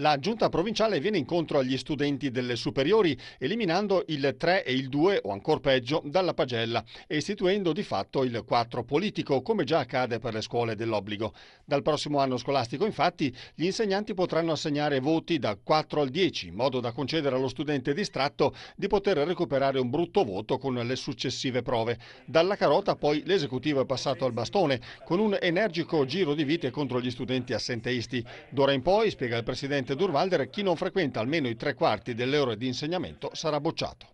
La giunta provinciale viene incontro agli studenti delle superiori, eliminando il 3 e il 2, o ancora peggio, dalla pagella e istituendo di fatto il 4 politico, come già accade per le scuole dell'obbligo. Dal prossimo anno scolastico, infatti, gli insegnanti potranno assegnare voti da 4 al 10, in modo da concedere allo studente distratto di poter recuperare un brutto voto con le successive prove. Dalla carota poi l'esecutivo è passato al bastone, con un energico giro di vite contro gli studenti assenteisti. D'ora in poi, spiega il presidente presidente Durvalder, chi non frequenta almeno i tre quarti delle ore di insegnamento sarà bocciato.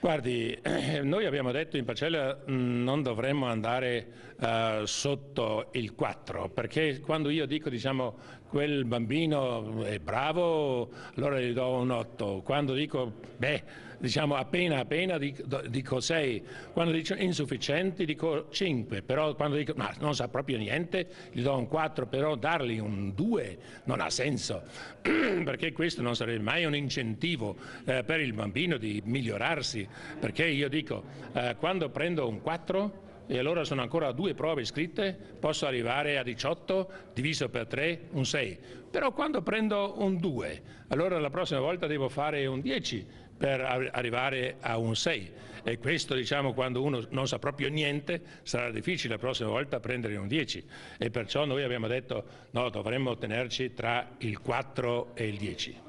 Guardi, eh, noi abbiamo detto in parcella mm, non dovremmo andare uh, sotto il 4, perché quando io dico diciamo quel bambino è bravo, allora gli do un 8, quando dico beh diciamo appena appena dico, dico sei, quando dico insufficienti dico cinque, però quando dico ma non sa proprio niente gli do un quattro, però dargli un due non ha senso, perché questo non sarebbe mai un incentivo eh, per il bambino di migliorarsi, perché io dico eh, quando prendo un quattro e allora sono ancora due prove scritte, posso arrivare a 18 diviso per 3, un 6. Però quando prendo un 2, allora la prossima volta devo fare un 10 per arrivare a un 6 e questo diciamo quando uno non sa proprio niente sarà difficile la prossima volta prendere un 10 e perciò noi abbiamo detto no dovremmo tenerci tra il 4 e il 10.